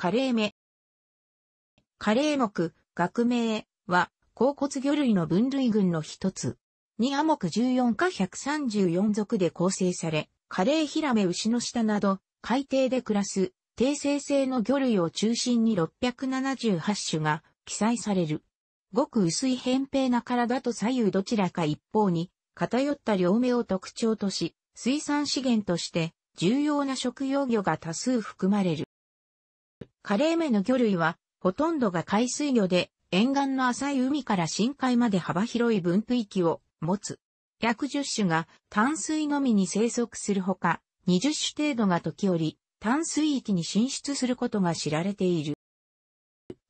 カレー目。カレー目、学名は、甲骨魚類の分類群の一つ。2ア目14か134属で構成され、カレーヒラメ牛の下など、海底で暮らす、低生性の魚類を中心に678種が記載される。ごく薄い扁平な体と左右どちらか一方に偏った両目を特徴とし、水産資源として重要な食用魚が多数含まれる。カレー目の魚類は、ほとんどが海水魚で、沿岸の浅い海から深海まで幅広い分布域を持つ。1 10種が淡水のみに生息するほか、20種程度が時折、淡水域に進出することが知られている。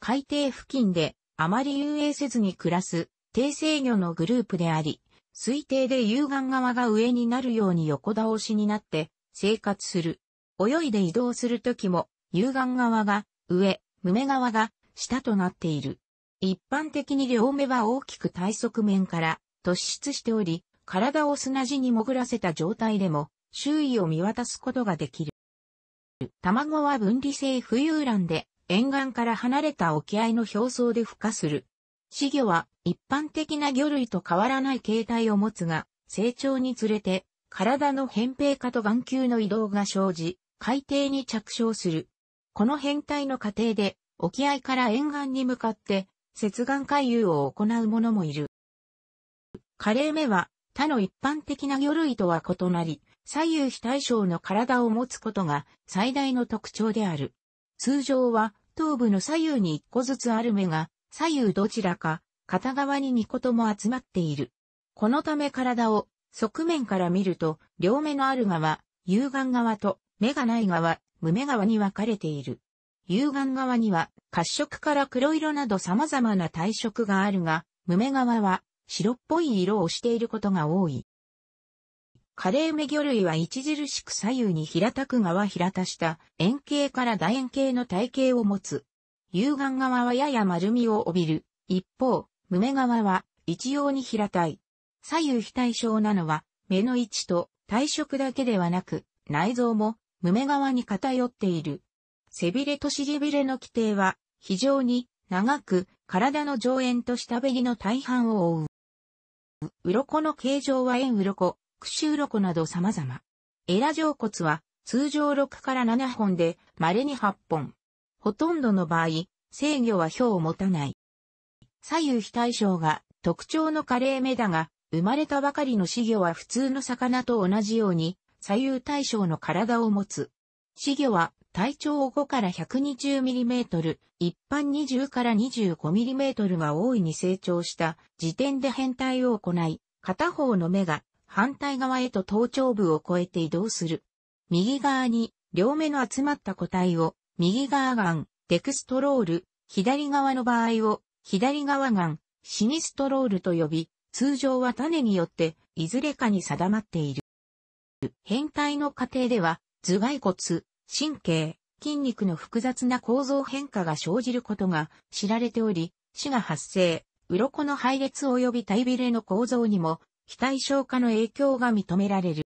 海底付近であまり遊泳せずに暮らす低生魚のグループであり、水底で遊岸側が上になるように横倒しになって生活する。泳いで移動するときも乳が側が上、胸側が下となっている。一般的に両目は大きく体側面から突出しており、体を砂地に潜らせた状態でも周囲を見渡すことができる。卵は分離性浮遊卵で沿岸から離れた沖合の表層で孵化する。稚魚は一般的な魚類と変わらない形態を持つが、成長につれて体の扁平化と眼球の移動が生じ、海底に着床する。この変態の過程で、沖合から沿岸に向かって、接岸回遊を行う者もいる。カレー目は、他の一般的な魚類とは異なり、左右非対称の体を持つことが最大の特徴である。通常は、頭部の左右に一個ずつある目が、左右どちらか、片側に二個とも集まっている。このため体を側面から見ると、両目のある側、有眼側と目がない側、無目側に分かれている。有眼側には、褐色から黒色など様々な体色があるが、無目側は白っぽい色をしていることが多い。カレーメ魚類は著しく左右に平たく側平たした円形から楕円形の体型を持つ。有眼側はやや丸みを帯びる。一方、無目側は一様に平たい。左右非対称なのは目の位置と体色だけではなく内臓も無目側に偏っている。背びれと尻びれの規定は、非常に長く体の上縁と下べりの大半を覆う。鱗の形状は円鱗、串鱗など様々。エラ上骨は通常6から7本で稀に8本。ほとんどの場合、制御は表を持たない。左右非対称が特徴のカレー目だが、生まれたばかりの死魚は普通の魚と同じように左右対称の体を持つ。死魚は体長5から 120mm、一般20から 25mm が大いに成長した時点で変態を行い、片方の目が反対側へと頭頂部を越えて移動する。右側に両目の集まった個体を右側眼、デクストロール、左側の場合を左側眼、シニストロールと呼び、通常は種によっていずれかに定まっている。変態の過程では、頭蓋骨、神経、筋肉の複雑な構造変化が生じることが知られており、死が発生、鱗の配列及び体ビレの構造にも、非対称化の影響が認められる。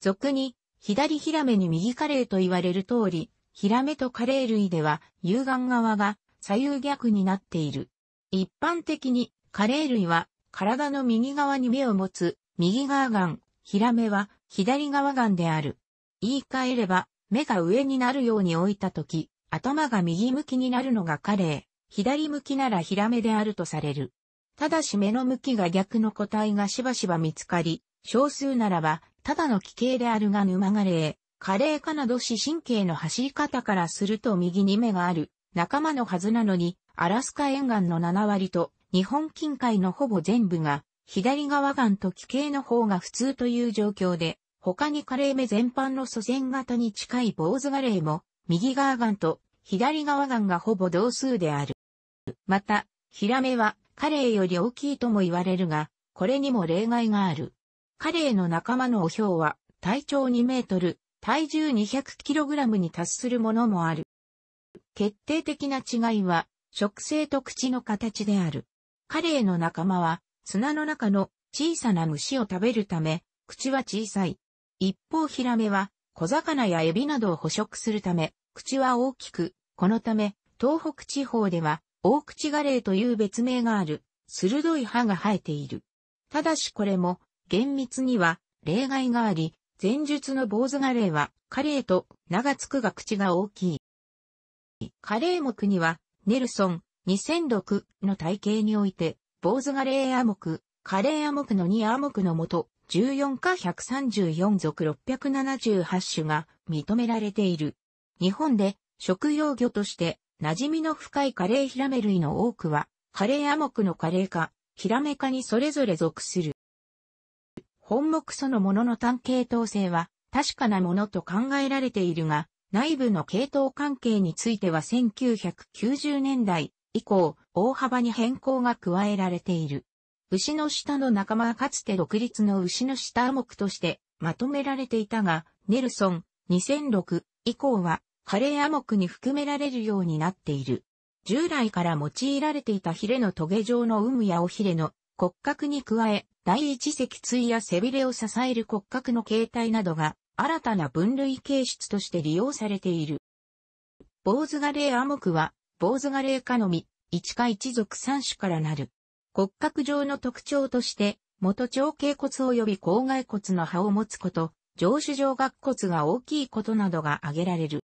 俗に、左ヒラメに右カレーと言われる通り、ヒラメとカレー類では、乳がん側が左右逆になっている。一般的に、カレー類は、体の右側に目を持つ、右側がん、ヒラメは、左側眼である。言い換えれば、目が上になるように置いたとき、頭が右向きになるのがカレー、左向きならヒラメであるとされる。ただし目の向きが逆の個体がしばしば見つかり、少数ならば、ただの奇形であるが沼ガレー、カレーかなど視神経の走り方からすると右に目がある、仲間のはずなのに、アラスカ沿岸の7割と、日本近海のほぼ全部が、左側眼と奇形の方が普通という状況で、他にカレー目全般の祖先型に近い坊主ガレーも、右側眼と左側眼がほぼ同数である。また、ヒラメはカレーより大きいとも言われるが、これにも例外がある。カレーの仲間のお表は、体長2メートル、体重 200kg に達するものもある。決定的な違いは、食性と口の形である。カレーの仲間は、砂の中の小さな虫を食べるため、口は小さい。一方ヒラメは小魚やエビなどを捕食するため、口は大きく、このため、東北地方では、大口ガレイという別名がある、鋭い歯が生えている。ただしこれも、厳密には、例外があり、前述の坊主ガレイは、カレイと名がつくが口が大きい。カレイ目には、ネルソン2006の体系において、坊主ガレーアモク、カレーアモクの2アモクのもと、14か134属678種が認められている。日本で食用魚として馴染みの深いカレーヒラメ類の多くは、カレーアモクのカレーか、ヒラメ科にそれぞれ属する。本目そのものの単系統性は確かなものと考えられているが、内部の系統関係については1990年代以降、大幅に変更が加えられている。牛の下の仲間はかつて独立の牛の下科目としてまとめられていたが、ネルソン2006以降はカレー亜目に含められるようになっている。従来から用いられていたヒレのトゲ状の有無や尾ヒレの骨格に加え、第一脊椎や背びれを支える骨格の形態などが新たな分類形質として利用されている。坊主ガレーアは、坊主ガレー科のみ、一か一族三種からなる。骨格上の特徴として、元長径骨及び口外骨の葉を持つこと、上手上顎骨が大きいことなどが挙げられる。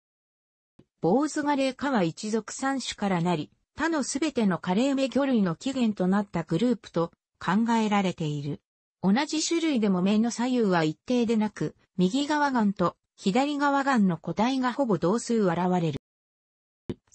坊主ガレか科は一族三種からなり、他のすべてのカレー目魚類の起源となったグループと考えられている。同じ種類でも目の左右は一定でなく、右側眼と左側眼の個体がほぼ同数現れる。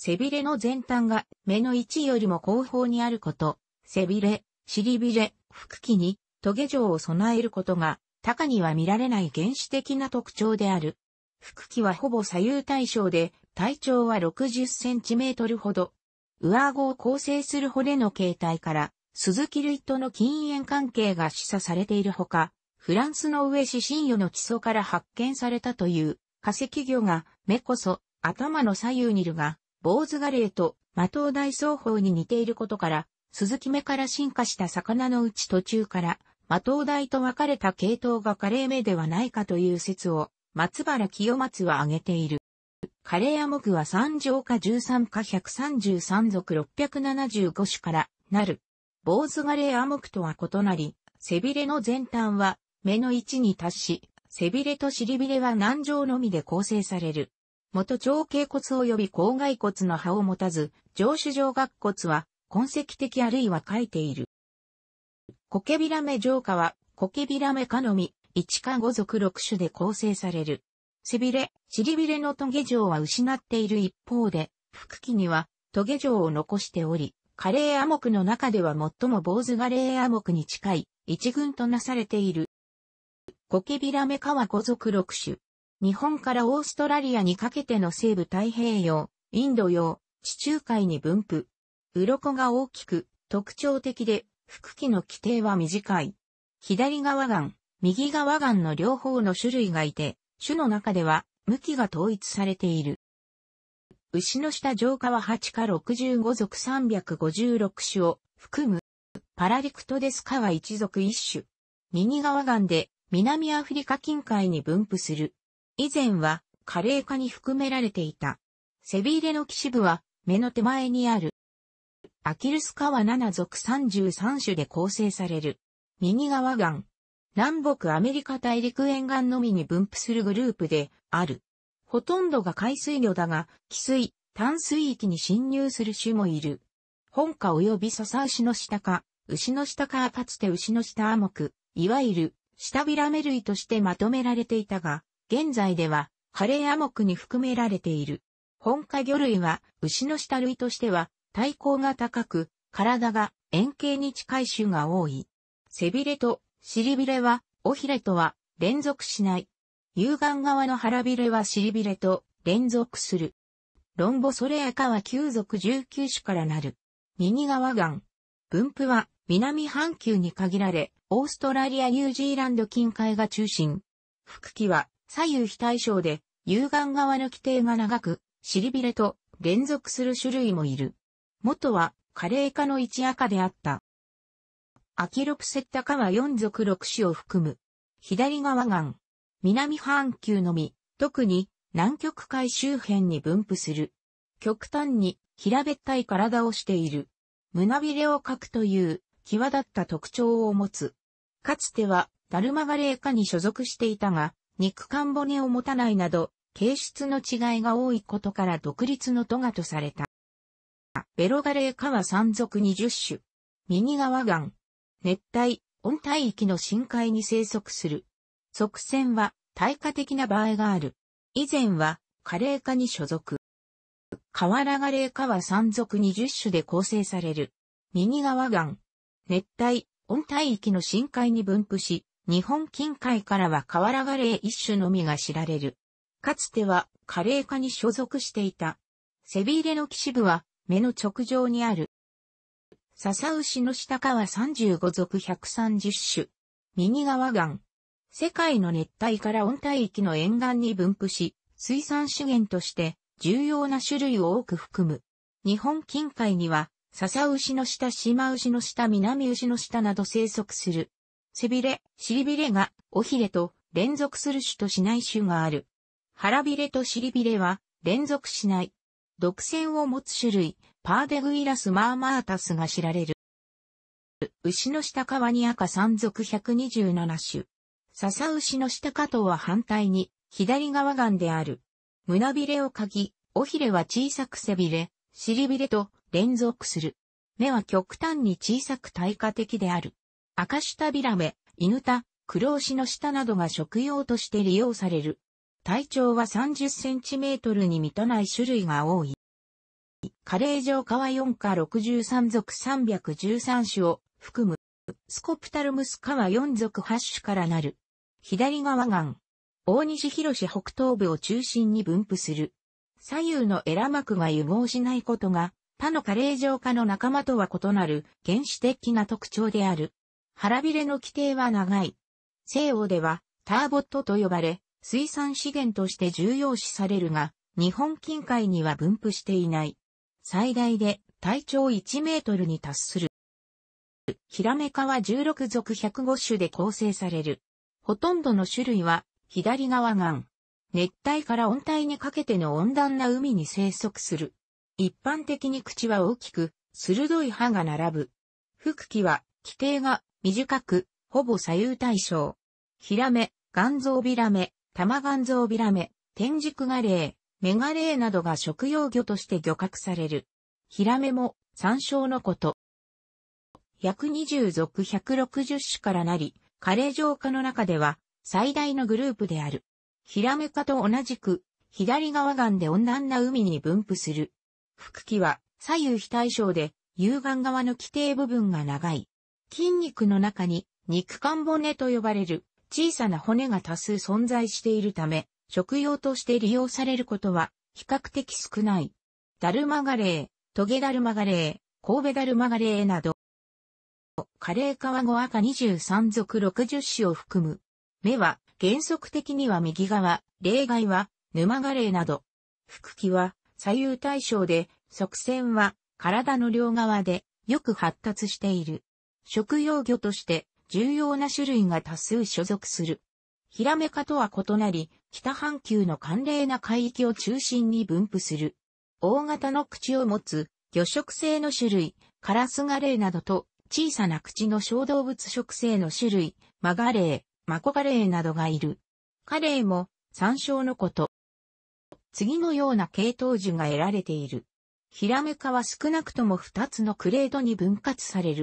背びれの前端が目の位置よりも後方にあること、背びれ、尻びれ、腹器に棘状を備えることが、他には見られない原始的な特徴である。腹器はほぼ左右対称で、体長は60センチメートルほど。上顎を構成する骨の形態から、鈴木類との近縁関係が示唆されているほか、フランスの上市新与の基礎から発見されたという化石魚が目こそ頭の左右にいるが、坊主ガレーとマトウダイ双方に似ていることから、鈴木目から進化した魚のうち途中から、マトウダイと分かれた系統がカレー目ではないかという説を、松原清松は挙げている。カレーモ目は3条か13か133属675種からなる。坊主ガレーア目とは異なり、背びれの前端は目の位置に達し、背びれと尻びれは南条のみで構成される。元長頸骨及び口外骨の葉を持たず、上手上顎骨は痕跡的あるいは書いている。コケビラメ上下は、コケビラメ科のみ、一か五属六種で構成される。背びれ、尻びれのトゲ状は失っている一方で、腹器にはトゲ状を残しており、カレーアモクの中では最も坊主ガレーアモクに近い一群となされている。コケビラメ科は五属六種。日本からオーストラリアにかけての西部太平洋、インド洋、地中海に分布。鱗が大きく、特徴的で、腹期の規定は短い。左側岩、右側岩の両方の種類がいて、種の中では、向きが統一されている。牛の下浄化は8か65属356種を含む。パラリクトデスカは一族一種。右側岩で南アフリカ近海に分布する。以前はカレー化に含められていた。背びれの騎士部は目の手前にある。アキルスカは7属33種で構成される。右側岩。南北アメリカ大陸沿岸のみに分布するグループである。ほとんどが海水魚だが、汽水、淡水域に侵入する種もいる。本下及び笹牛の下か、牛の下かはかつて牛の下亜目、いわゆる、下ビラメ類としてまとめられていたが、現在では、カレーアクに含められている。本科魚類は、牛の下類としては、体高が高く、体が円形に近い種が多い。背びれと尻びれは、尾ひれとは連続しない。有眼側の腹びれは尻びれと連続する。ロンボソレアカは9属19種からなる。右側眼。分布は南半球に限られ、オーストラリア・ニュージーランド近海が中心。腹期は左右非対称で、有眼側の規定が長く、尻びれと連続する種類もいる。元は、カレー科の一赤であった。アキロプセッタ科は四属六種を含む。左側岩。南半球のみ、特に南極海周辺に分布する。極端に平べったい体をしている。胸びれを描くという際立った特徴を持つ。かつてはダルマガレー科に所属していたが、肉感骨を持たないなど、形質の違いが多いことから独立のトガとされた。ベロガレイカは山賊20種。右側岩、熱帯、温帯域の深海に生息する。側線は耐火的な場合がある。以前は、カレイ科に所属。河原ガレイカは山賊20種で構成される。右側岩、熱帯、温帯域の深海に分布し、日本近海からは瓦ガレー一種のみが知られる。かつてはカレー科に所属していた。背びれの騎士部は目の直上にある。笹牛の下川35属130種。右側岩。世界の熱帯から温帯域の沿岸に分布し、水産資源として重要な種類を多く含む。日本近海には、笹牛の下、島牛の下、南牛の下など生息する。背びれ、尻びれが、尾ひれと連続する種としない種がある。腹びれと尻びれは、連続しない。独占を持つ種類、パーデグイラスマーマータスが知られる。牛の下皮に赤山属127種。笹牛の下加とは反対に、左側岩である。胸びれを嗅ぎ、尾ひれは小さく背びれ、尻びれと連続する。目は極端に小さく対価的である。赤下ビラメ、犬田、黒牛の下などが食用として利用される。体長は30センチメートルに満たない種類が多い。カレー上川4か63属313種を含む。スコプタルムスカは4属8種からなる。左側岸。大西広市北東部を中心に分布する。左右のエラ膜が融合しないことが、他のカレー上科の仲間とは異なる原始的な特徴である。腹びれの規定は長い。西欧ではターボットと呼ばれ、水産資源として重要視されるが、日本近海には分布していない。最大で体長1メートルに達する。ヒラメ科は16属105種で構成される。ほとんどの種類は左側岸。熱帯から温帯にかけての温暖な海に生息する。一般的に口は大きく、鋭い歯が並ぶ。腹器は規定が短く、ほぼ左右対称。ヒラメ、ガンゾウビラメ、玉ガンゾウビラメ、天竺ガレー、メガレーなどが食用魚として漁獲される。ヒラメも、山椒のこと。120属160種からなり、カレー浄化の中では、最大のグループである。ヒラメ科と同じく、左側岸で温暖な海に分布する。腹期は左右非対称で、遊岸側の規定部分が長い。筋肉の中に肉間骨と呼ばれる小さな骨が多数存在しているため、食用として利用されることは比較的少ない。ダルマガレー、トゲダルマガレー、神戸ダルマガレーなど、カレー川語赤23属60種を含む。目は原則的には右側、例外は沼ガレーなど。腹気は左右対称で、側線は体の両側でよく発達している。食用魚として重要な種類が多数所属する。ヒラメ科とは異なり、北半球の寒冷な海域を中心に分布する。大型の口を持つ魚食性の種類、カラスガレイなどと小さな口の小動物食性の種類、マガレイ、マコガレイなどがいる。カレイも山椒のこと。次のような系統樹が得られている。ヒラメ科は少なくとも2つのクレードに分割される。